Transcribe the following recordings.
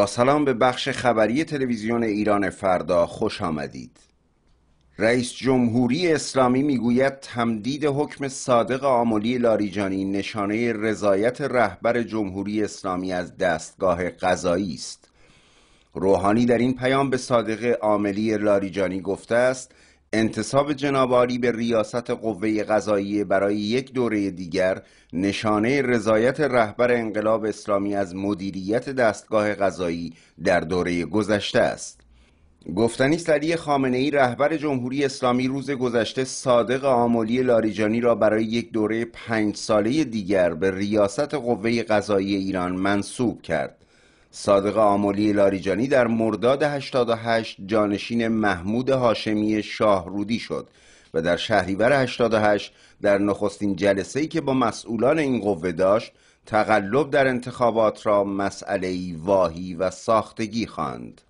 با سلام به بخش خبری تلویزیون ایران فردا خوش آمدید رئیس جمهوری اسلامی میگوید تمدید حکم صادق آملی لاریجانی نشانه رضایت رهبر جمهوری اسلامی از دستگاه قضایی است روحانی در این پیام به صادق عاملی لاریجانی گفته است انتصاب جناب آلی به ریاست قوه قضایی برای یک دوره دیگر نشانه رضایت رهبر انقلاب اسلامی از مدیریت دستگاه قضایی در دوره گذشته است گفتنی سری خامنه ای رهبر جمهوری اسلامی روز گذشته صادق آملی لاریجانی را برای یک دوره پنج ساله دیگر به ریاست قوه قضایی ایران منصوب کرد صادق آملی لاریجانی در مرداد 88 جانشین محمود هاشمی شاهرودی شد و در شهریور 88 در نخستین جلسه که با مسئولان این قوه داشت تقلب در انتخابات را مسئله واهی و ساختگی خواند.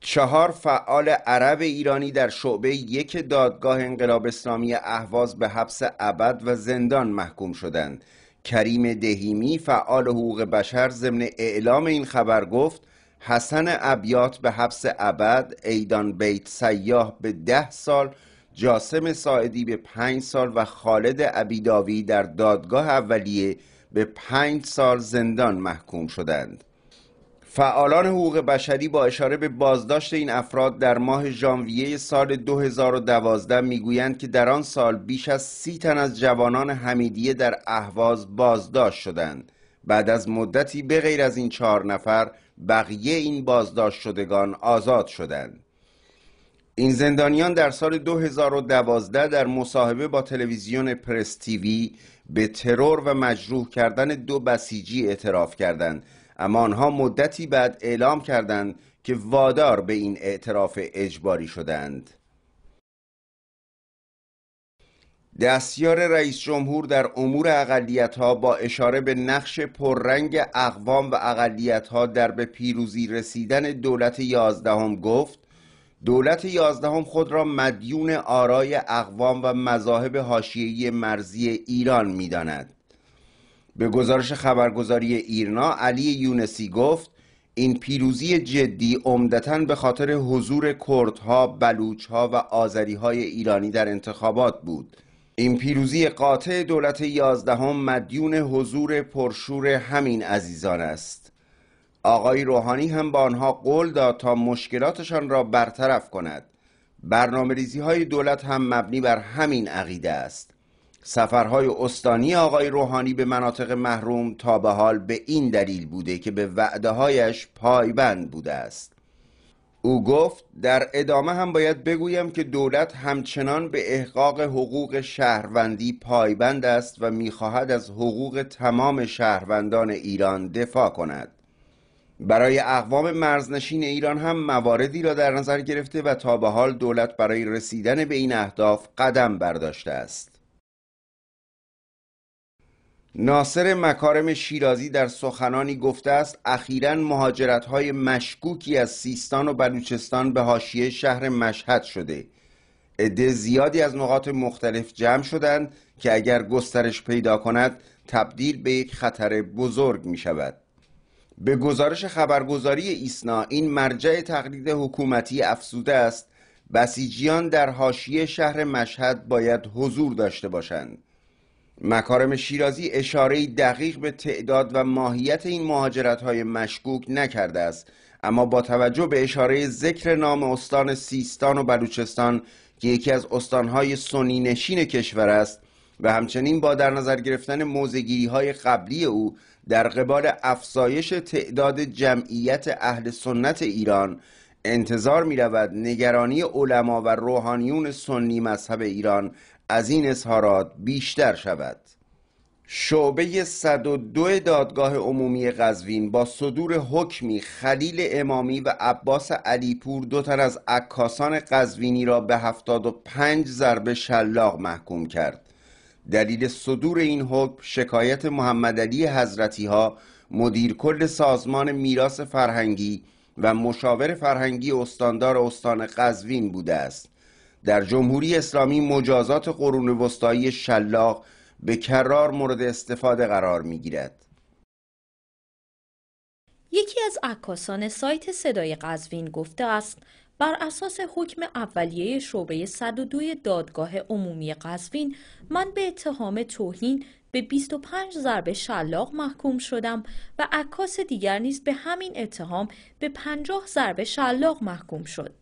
چهار فعال عرب ایرانی در شعبه یک دادگاه انقلاب اسلامی اهواز به حبس ابد و زندان محکوم شدند کریم دهیمی فعال حقوق بشر ضمن اعلام این خبر گفت حسن ابیات به حبس ابد ایدان بیت سیاه به ده سال جاسم ساعدی به پنج سال و خالد عبیداوی در دادگاه اولیه به پنج سال زندان محکوم شدند فعالان حقوق بشری با اشاره به بازداشت این افراد در ماه ژانویه سال 2012 میگویند که در آن سال بیش از سی تن از جوانان حمیدیه در اهواز بازداشت شدند بعد از مدتی به غیر از این چهار نفر بقیه این بازداشت شدگان آزاد شدند این زندانیان در سال 2012 در مصاحبه با تلویزیون پرس تیوی به ترور و مجروح کردن دو بسیجی اعتراف کردند اما آنها مدتی بعد اعلام کردند که وادار به این اعتراف اجباری شدند دستیار رئیس جمهور در امور اقلیت ها با اشاره به نقش پررنگ اقوام و اقلیت ها در به پیروزی رسیدن دولت یازدهم گفت دولت یازدهم خود را مدیون آرای اقوام و مذاهب حاشیه‌ای مرزی ایران میداند به گزارش خبرگزاری ایرنا علی یونسی گفت این پیروزی جدی عمدتا به خاطر حضور کردها، بلوچها و آذریهای ایرانی در انتخابات بود. این پیروزی قاطع دولت یازدهم مدیون حضور پرشور همین عزیزان است. آقای روحانی هم با آنها قول داد تا مشکلاتشان را برطرف کند. برنامه ریزی های دولت هم مبنی بر همین عقیده است. سفرهای استانی آقای روحانی به مناطق محروم تا به حال به این دلیل بوده که به وعده هایش پایبند بوده است او گفت در ادامه هم باید بگویم که دولت همچنان به احقاق حقوق شهروندی پایبند است و میخواهد از حقوق تمام شهروندان ایران دفاع کند برای اقوام مرزنشین ایران هم مواردی را در نظر گرفته و تا به حال دولت برای رسیدن به این اهداف قدم برداشته است ناصر مکارم شیرازی در سخنانی گفته است اخیرا مهاجرت های مشکوکی از سیستان و بلوچستان به هاشیه شهر مشهد شده عده زیادی از نقاط مختلف جمع شدند که اگر گسترش پیدا کند تبدیل به یک خطر بزرگ می شود به گزارش خبرگزاری ایسنا این مرجع تقلید حکومتی افزوده است بسیجیان در هاشیه شهر مشهد باید حضور داشته باشند مکارم شیرازی اشاره دقیق به تعداد و ماهیت این مهاجرت های مشکوک نکرده است اما با توجه به اشاره ذکر نام استان سیستان و بلوچستان که یکی از استانهای سنی نشین کشور است و همچنین با در نظر گرفتن موزگیری های قبلی او در قبال افزایش تعداد جمعیت اهل سنت ایران انتظار می رود نگرانی علما و روحانیون سنی مذهب ایران از این اظهارات بیشتر شود شعبه 102 دادگاه عمومی قزوین با صدور حکمی خلیل امامی و عباس علیپور دو تن از عکاسان قزوینی را به 75 ضربه شلاق محکوم کرد دلیل صدور این حکم شکایت محمد علی حضرتی ها مدیر کل سازمان میراث فرهنگی و مشاور فرهنگی استاندار استان قزوین بوده است در جمهوری اسلامی مجازات قرون وسطایی شلاق به کرار مورد استفاده قرار می گیرد. یکی از عکاسان سایت صدای قزوین گفته است بر اساس حکم اولیه شعبه 102 دادگاه عمومی قزوین من به اتهام توهین به 25 ضرب شلاق محکوم شدم و عکاس دیگر نیز به همین اتهام به 50 ضرب شلاق محکوم شد.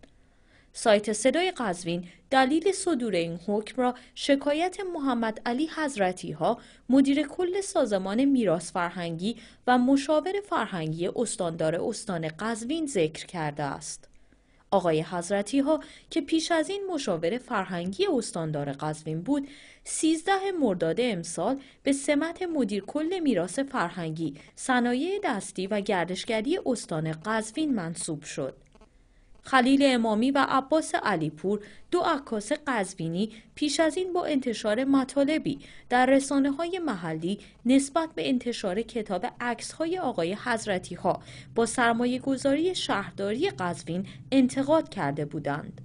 سایت صدای قزوین دلیل صدور این حکم را شکایت محمد علی حضرتی ها مدیر کل سازمان میراث فرهنگی و مشاور فرهنگی استاندار استان قزوین ذکر کرده است. آقای حضرتی ها که پیش از این مشاور فرهنگی استاندار قزوین بود 13 مرداد امسال به سمت مدیر کل میراث فرهنگی صنایع دستی و گردشگری استان قزوین منصوب شد خلیل امامی و عباس علیپور دو عکاس قزوینی پیش از این با انتشار مطالبی در رسانه های محلی نسبت به انتشار کتاب عکس های آقای حضرتی ها با سرمایه گذاری شهرداری قزوین انتقاد کرده بودند.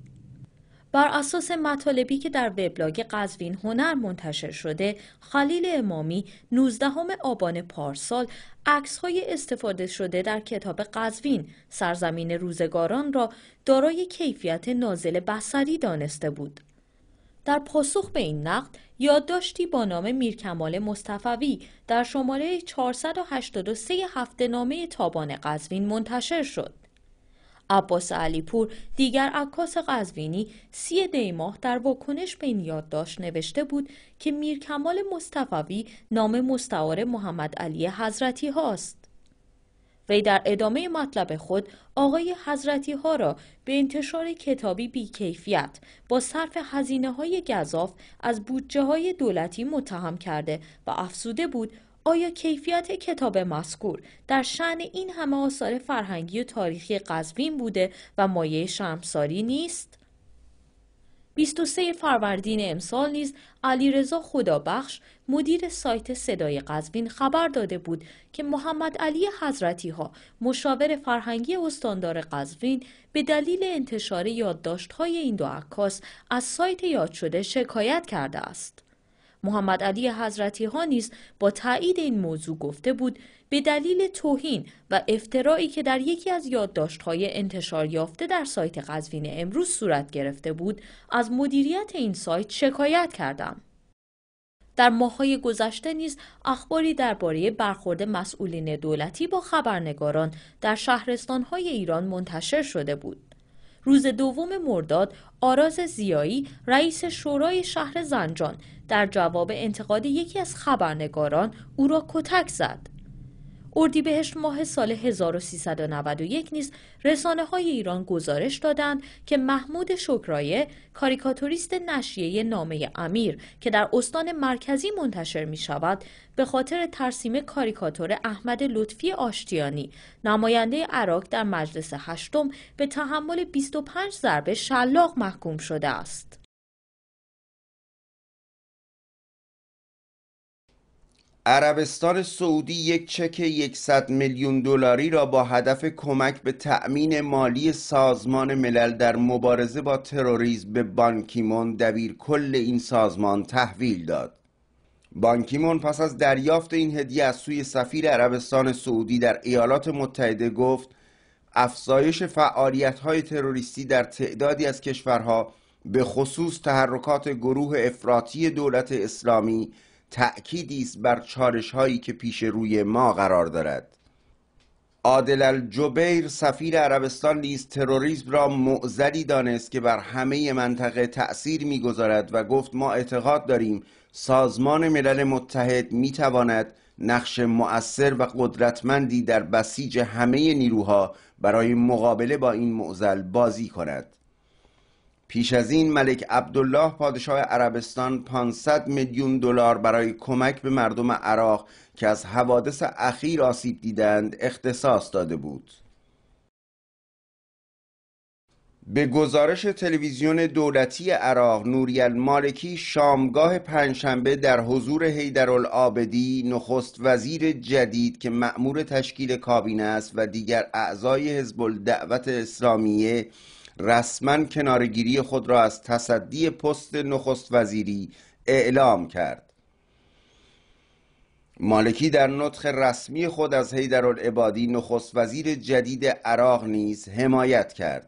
بر اساس مطالبی که در وبلاگ قزوین هنر منتشر شده خلیل امامی 19 آبان پارسال عکس های استفاده شده در کتاب قزوین سرزمین روزگاران را دارای کیفیت نازل بسری دانسته بود در پاسخ به این نقد یادداشتی با نام میرکمال مصطفوی در شماره 483 هفته نامه تابان قزوین منتشر شد عباس علیپور دیگر عکاس قزوینی سی دیماه در واکنش به این یادداشت نوشته بود که میرکمال مصطفوی نام مستعار محمد علی حضرتی هاست. وی در ادامه مطلب خود آقای حضرتی ها را به انتشار کتابی بیکیفیت با صرف هزینه های گذاف از بودجه های دولتی متهم کرده و افسوده بود آیا کیفیت کتاب مذکور در شعن این همه آثار فرهنگی و تاریخی قزوین بوده و مایه شرمساری نیست؟ 23 فروردین امسال نیز علیرضا خدابخش مدیر سایت صدای قزوین خبر داده بود که محمد علی حضرتی ها مشاور فرهنگی استاندار قزوین به دلیل انتشار یادداشت‌های این دو عکاس از سایت یاد شده شکایت کرده است. محمد علی حضرتی ها نیز با تایید این موضوع گفته بود به دلیل توهین و افترایی که در یکی از یادداشت‌های انتشار یافته در سایت قزوین امروز صورت گرفته بود از مدیریت این سایت شکایت کردم در ماههای گذشته نیز اخباری درباره برخورد مسئولین دولتی با خبرنگاران در شهرستانهای ایران منتشر شده بود روز دوم مرداد آراز زیایی رئیس شورای شهر زنجان در جواب انتقاد یکی از خبرنگاران او را کتک زد اردیبهشت ماه سال 1391 نیز رسانه های ایران گزارش دادند که محمود شکرایه کاریکاتوریست نشریه نامه امیر که در استان مرکزی منتشر می شود به خاطر ترسیم کاریکاتور احمد لطفی آشتیانی نماینده عراق در مجلس هشتم به تحمل 25 ضربه شلاق محکوم شده است. عربستان سعودی یک چک 100 میلیون دلاری را با هدف کمک به تأمین مالی سازمان ملل در مبارزه با تروریسم به بانکیمون دبیر کل این سازمان تحویل داد. بانکیمون پس از دریافت این هدیه از سوی سفیر عربستان سعودی در ایالات متحده گفت افزایش فعالیت های تروریستی در تعدادی از کشورها به خصوص تحرکات گروه افراطی دولت اسلامی تأکیدی است بر چارش هایی که پیش روی ما قرار دارد عادل الجبیر سفیر عربستان نیز تروریسم را معزلی دانست که بر همه منطقه تأثیر میگذارد و گفت ما اعتقاد داریم سازمان ملل متحد میتواند نقش مؤثر و قدرتمندی در بسیج همه نیروها برای مقابله با این معزل بازی کند پیش از این ملک عبدالله پادشاه عربستان 500 میلیون دلار برای کمک به مردم عراق که از حوادث اخیر آسیب دیدند اختصاص داده بود. به گزارش تلویزیون دولتی عراق نوری المالکی شامگاه پنجشنبه در حضور حیدرالعابدی نخست وزیر جدید که مأمور تشکیل کابینه است و دیگر اعضای حزب دعوت اسلامیه رسما کنارگیری خود را از تصدی پست نخست وزیری اعلام کرد مالکی در نطخ رسمی خود از حیدرالعبادی نخست وزیر جدید عراق نیز حمایت کرد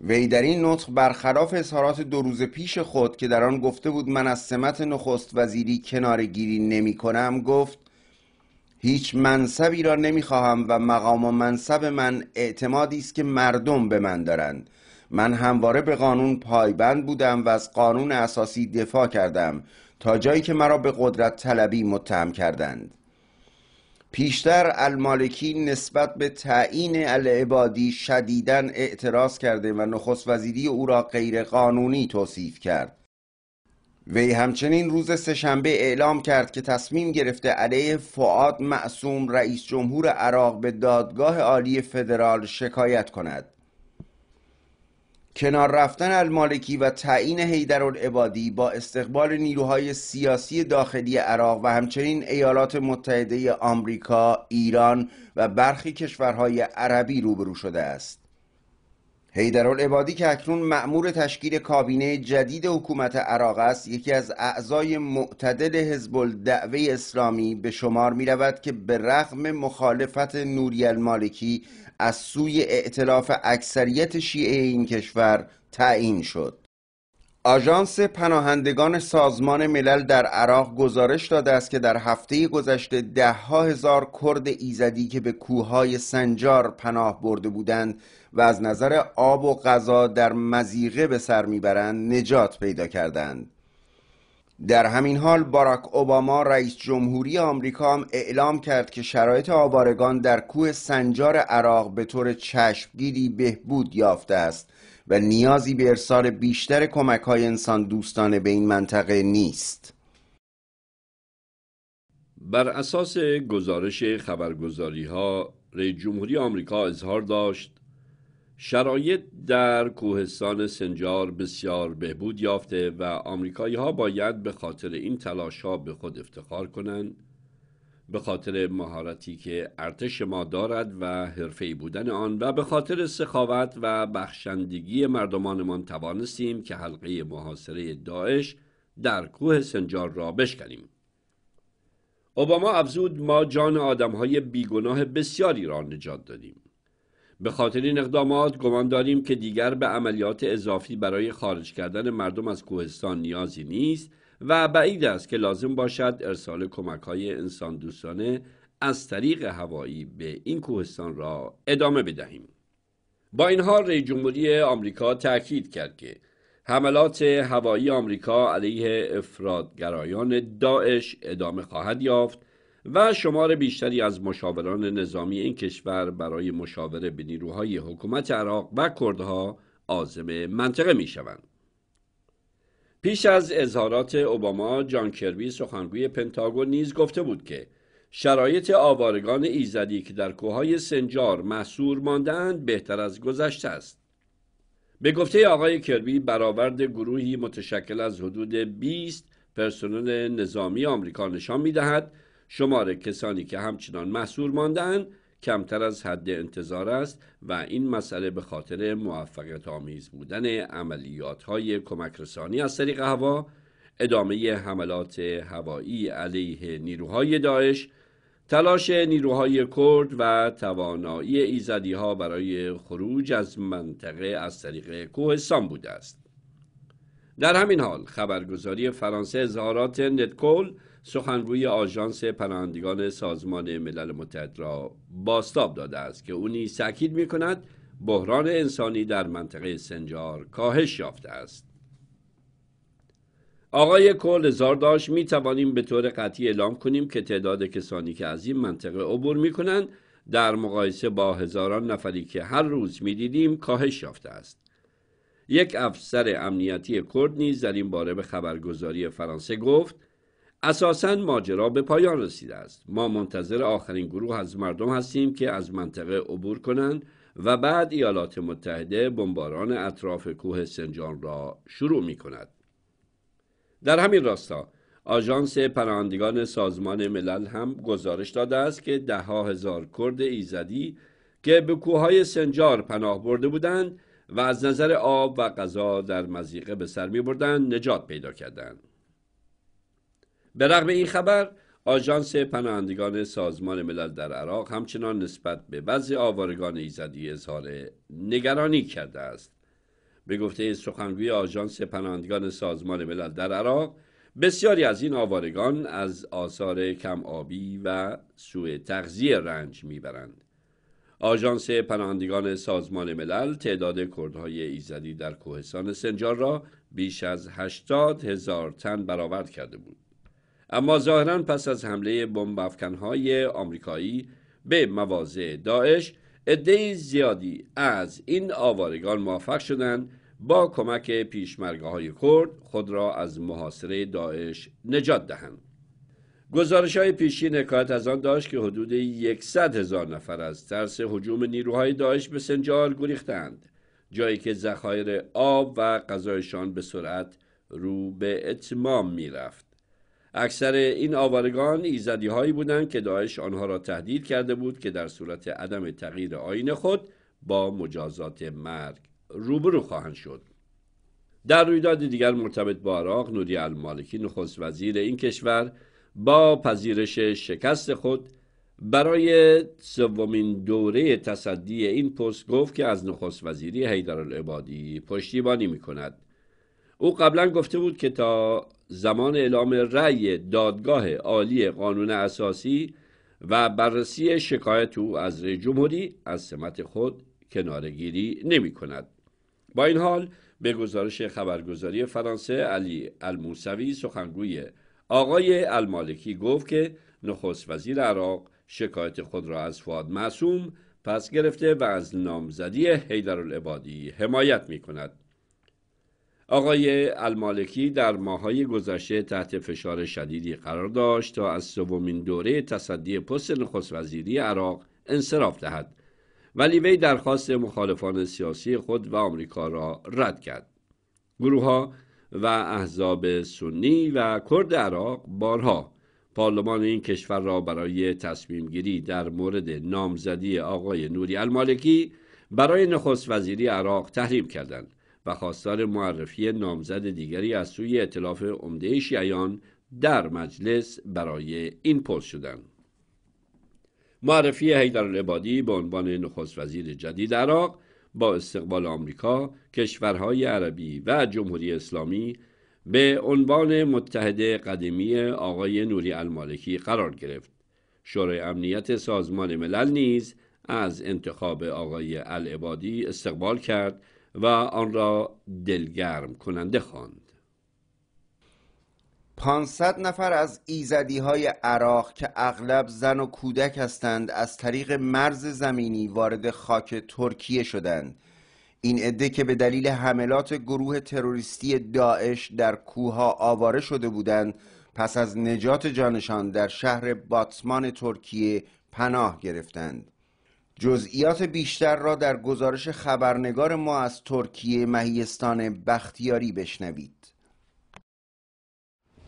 وی در این نطخ برخلاف اظهارات دو روز پیش خود که در آن گفته بود من از سمت نخست وزیری کنارگیری نمی کنم گفت هیچ منصبی را نمیخواهم و مقام و منصب من اعتمادی است که مردم به من دارند من همواره به قانون پایبند بودم و از قانون اساسی دفاع کردم تا جایی که مرا به قدرت طلبی متهم کردند پیشتر المالکی نسبت به تعیین العبادی شدیدن اعتراض کرده و نخست وزیری او را غیرقانونی توصیف کرد وی همچنین روز سهشنبه اعلام کرد که تصمیم گرفته علیه فعاد معصوم رئیس جمهور عراق به دادگاه عالی فدرال شکایت کند کنار رفتن المالکی و تعیین حیدرالعبادی با استقبال نیروهای سیاسی داخلی عراق و همچنین ایالات متحده آمریکا، ایران و برخی کشورهای عربی روبرو شده است. حیدرالعبادی که اکنون مأمور تشکیل کابینه جدید حکومت عراق است یکی از اعضای معتدل حزب الدعوه اسلامی به شمار می رود که به رغم مخالفت نوری المالکی از سوی ائتلاف اکثریت شیعه این کشور تعیین شد آژانس پناهندگان سازمان ملل در عراق گزارش داده است که در هفته گذشته ها هزار کرد ایزدی که به کوههای سنجار پناه برده بودند و از نظر آب و غذا در مزیقه به سر میبرند نجات پیدا کردند در همین حال باراک اوباما رئیس جمهوری آمریکا هم اعلام کرد که شرایط آوارگان در کوه سنجار عراق به طور چشمگیری بهبود یافته است و نیازی به ارسال بیشتر کمک های انسان دوستانه به این منطقه نیست بر اساس گزارش خبرگزاری ها رئیس جمهوری آمریکا اظهار داشت شرایط در کوهستان سنجار بسیار بهبود یافته و آمریکایی ها باید به خاطر این تلاش ها به خود افتخار کنند به خاطر مهارتی که ارتش ما دارد و حرفه‌ای بودن آن و به خاطر سخاوت و بخشندگی مردمانمان توانستیم که حلقه محاصره داعش در کوه سنجار را بشکنیم اوباما افزود ما جان آدمهای بیگناه بسیاری را نجات دادیم به خاطر این اقدامات گمان داریم که دیگر به عملیات اضافی برای خارج کردن مردم از کوهستان نیازی نیست و بعید است که لازم باشد ارسال کمک های انسان دوستانه از طریق هوایی به این کوهستان را ادامه بدهیم. با این حال رئیس جمهوری آمریکا تاکید کرد که حملات هوایی آمریکا علیه افرادگرایان داعش ادامه خواهد یافت و شمار بیشتری از مشاوران نظامی این کشور برای مشاوره به نیروهای حکومت عراق و کردها عازم منطقه می شوند. پیش از اظهارات اوباما جان کربی سخنگوی پنتاگون نیز گفته بود که شرایط آوارگان ایزدی که در کوههای سنجار محصور ماندند بهتر از گذشته است به گفته آقای کربی برآورد گروهی متشکل از حدود 20 پرسنل نظامی آمریکا نشان میدهد شماره کسانی که همچنان محصور ماندن کمتر از حد انتظار است و این مسئله به خاطر موفقیت آمیز بودن عملیات های کمک رسانی از طریق هوا ادامه حملات هوایی علیه نیروهای داعش تلاش نیروهای کرد و توانایی ایزدی ها برای خروج از منطقه از طریق کوهستان بوده است در همین حال خبرگزاری فرانسه اظهارات ندکول سخنگوی آژانس پناهندگان سازمان ملل متحد را باستاب داده است که او نیز تاکید میکند بحران انسانی در منطقه سنجار کاهش یافته است آقای کل زارداش می توانیم به طور قطعی اعلام کنیم که تعداد کسانی که از این منطقه عبور می کنند در مقایسه با هزاران نفری که هر روز می دیدیم کاهش یافته است. یک افسر امنیتی کرد نیز در این باره به خبرگزاری فرانسه گفت اساسا ماجرا به پایان رسیده است ما منتظر آخرین گروه از مردم هستیم که از منطقه عبور کنند و بعد ایالات متحده بمباران اطراف کوه سنجان را شروع می کند. در همین راستا آژانس پناهندگان سازمان ملل هم گزارش داده است که دهها هزار کرد ایزدی که به کوههای سنجار پناه برده بودند و از نظر آب و غذا در مزیقه به سر می بردن نجات پیدا کردند. به رغم این خبر آژانس پناهندگان سازمان ملل در عراق همچنان نسبت به وضع آوارگان ایزدی اظهار نگرانی کرده است به گفته سخنگوی آژانس پناهندگان سازمان ملل در عراق بسیاری از این آوارگان از آثار کم آبی و سوء تغذیه رنج میبرند آژانس پناهندگان سازمان ملل تعداد کردهای ایزدی در کوهستان سنجار را بیش از 80 هزار تن برآورد کرده بود اما ظاهرا پس از حمله بمب های آمریکایی به مواضع داعش عده زیادی از این آوارگان موفق شدند با کمک پیشمرگه های کرد خود را از محاصره داعش نجات دهند گزارش های پیشین حکایت از آن داشت که حدود 100 هزار نفر از ترس حجوم نیروهای داعش به سنجار گریختند جایی که ذخایر آب و غذایشان به سرعت رو به اتمام می رفت. اکثر این آوارگان ایزدی هایی بودند که داعش آنها را تهدید کرده بود که در صورت عدم تغییر آین خود با مجازات مرگ روبرو خواهند شد در رویداد دیگر مرتبط با عراق نوری المالکی نخست وزیر این کشور با پذیرش شکست خود برای سومین دوره تصدی این پست گفت که از نخست وزیری حیدرالعبادی پشتیبانی می کند. او قبلا گفته بود که تا زمان اعلام رأی دادگاه عالی قانون اساسی و بررسی شکایت او از رئیس جمهوری از سمت خود کنارگیری نمی کند. با این حال به گزارش خبرگزاری فرانسه علی الموسوی سخنگوی آقای المالکی گفت که نخست وزیر عراق شکایت خود را از فاد معصوم پس گرفته و از نامزدی حیدرالعبادی حمایت می کند. آقای المالکی در ماهای گذشته تحت فشار شدیدی قرار داشت تا از سومین دوره تصدی پست نخست وزیری عراق انصراف دهد ولی وی درخواست مخالفان سیاسی خود و آمریکا را رد کرد گروهها و احزاب سنی و کرد عراق بارها پارلمان این کشور را برای تصمیم گیری در مورد نامزدی آقای نوری المالکی برای نخست وزیری عراق تحریم کردند و خواستار معرفی نامزد دیگری از سوی اطلاف عمده شیعیان در مجلس برای این پست شدند معرفی حیدر العبادی به عنوان نخست وزیر جدید عراق با استقبال آمریکا، کشورهای عربی و جمهوری اسلامی به عنوان متحد قدیمی آقای نوری المالکی قرار گرفت. شورای امنیت سازمان ملل نیز از انتخاب آقای العبادی استقبال کرد و آن را دلگرم کننده خواند. 500 نفر از ایزدی های عراق که اغلب زن و کودک هستند از طریق مرز زمینی وارد خاک ترکیه شدند این عده که به دلیل حملات گروه تروریستی داعش در کوهها آواره شده بودند پس از نجات جانشان در شهر باتمان ترکیه پناه گرفتند جزئیات بیشتر را در گزارش خبرنگار ما از ترکیه مهیستان بختیاری بشنوید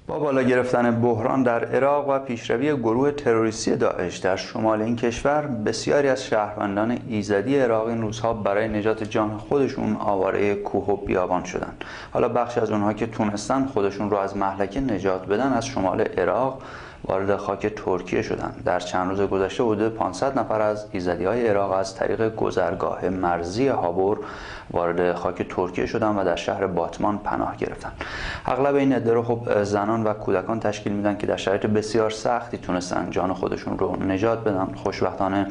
با بالا گرفتن بحران در عراق و پیشروی گروه تروریستی داعش در شمال این کشور بسیاری از شهروندان ایزدی عراق این روزها برای نجات جان خودشون آواره کوه و بیابان شدن حالا بخشی از اونها که تونستن خودشون را از محلکه نجات بدن از شمال عراق وارد خاک ترکیه شدند در چند روز گذشته حدود 500 نفر از ایزدی های عراق از طریق گذرگاه مرزی هابور وارد خاک ترکیه شدند و در شهر باتمان پناه گرفتند اغلب این عده رو خب زنان و کودکان تشکیل میدن که در شرایط بسیار سختی تونستن جان خودشون رو نجات بدن خوشبختانه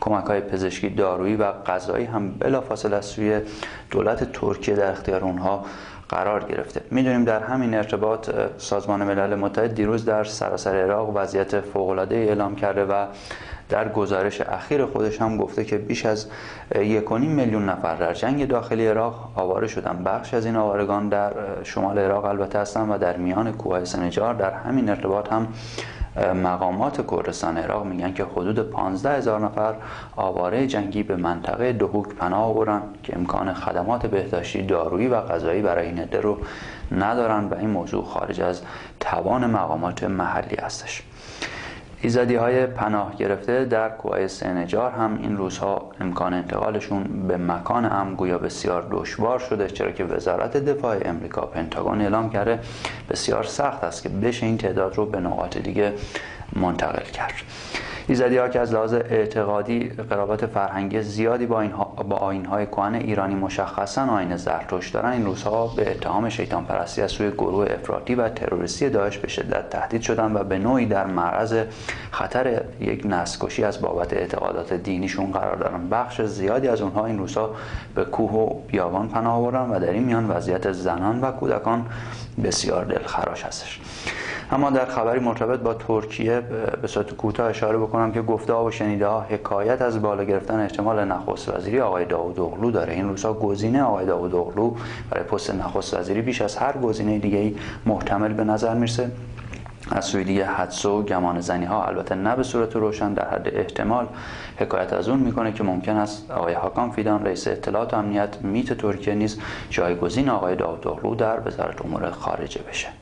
کمک های پزشکی دارویی و غذایی هم بلافاصله از سوی دولت ترکیه در اختیار اونها قرار گرفته میدونیم در همین ارتباط سازمان ملل متحد دیروز در سراسر عراق وضعیت العاده اعلام کرده و در گزارش اخیر خودش هم گفته که بیش از 1.5 میلیون نفر در جنگ داخلی عراق آواره شدن بخش از این آوارگان در شمال عراق البته هستند و در میان کوه سنجار در همین ارتباط هم مقامات کردستان عراق میگن که حدود 15 هزار نفر آواره جنگی به منطقه دهوک پناه آورن که امکان خدمات بهداشتی دارویی و غذایی برای این عده رو ندارن و این موضوع خارج از توان مقامات محلی هستش ایزدی های پناه گرفته در کوه سنجار هم این روزها امکان انتقالشون به مکان هم گویا بسیار دشوار شده چرا که وزارت دفاع امریکا پنتاگون اعلام کرده بسیار سخت است که بشه این تعداد رو به نقاط دیگه منتقل کرد ایزدی ها که از لحاظ اعتقادی قرابت فرهنگی زیادی با, این با آین های کهن ایرانی مشخصا آین زرتشت دارن این روزها به اتهام شیطان پرستی از سوی گروه افراطی و تروریستی داعش به شدت تهدید شدن و به نوعی در معرض خطر یک نسکشی از بابت اعتقادات دینیشون قرار دارن بخش زیادی از اونها این روزها به کوه و بیابان پناه آوردن و در این میان وضعیت زنان و کودکان بسیار دلخراش هستش اما در خبری مرتبط با ترکیه به صورت کوتاه اشاره بکنم که گفته و شنیده ها حکایت از بالا گرفتن احتمال نخست وزیری آقای داوود اوغلو داره این روزها گزینه آقای داوود اوغلو برای پست نخست وزیری بیش از هر گزینه ای محتمل به نظر میرسه از سوی دیگه حدس و گمان زنی ها البته نه به صورت روشن در حد احتمال حکایت از اون میکنه که ممکن است آقای حاکم فیدان رئیس اطلاعات امنیت میت ترکیه نیز جایگزین آقای داوود اوغلو در وزارت امور خارجه بشه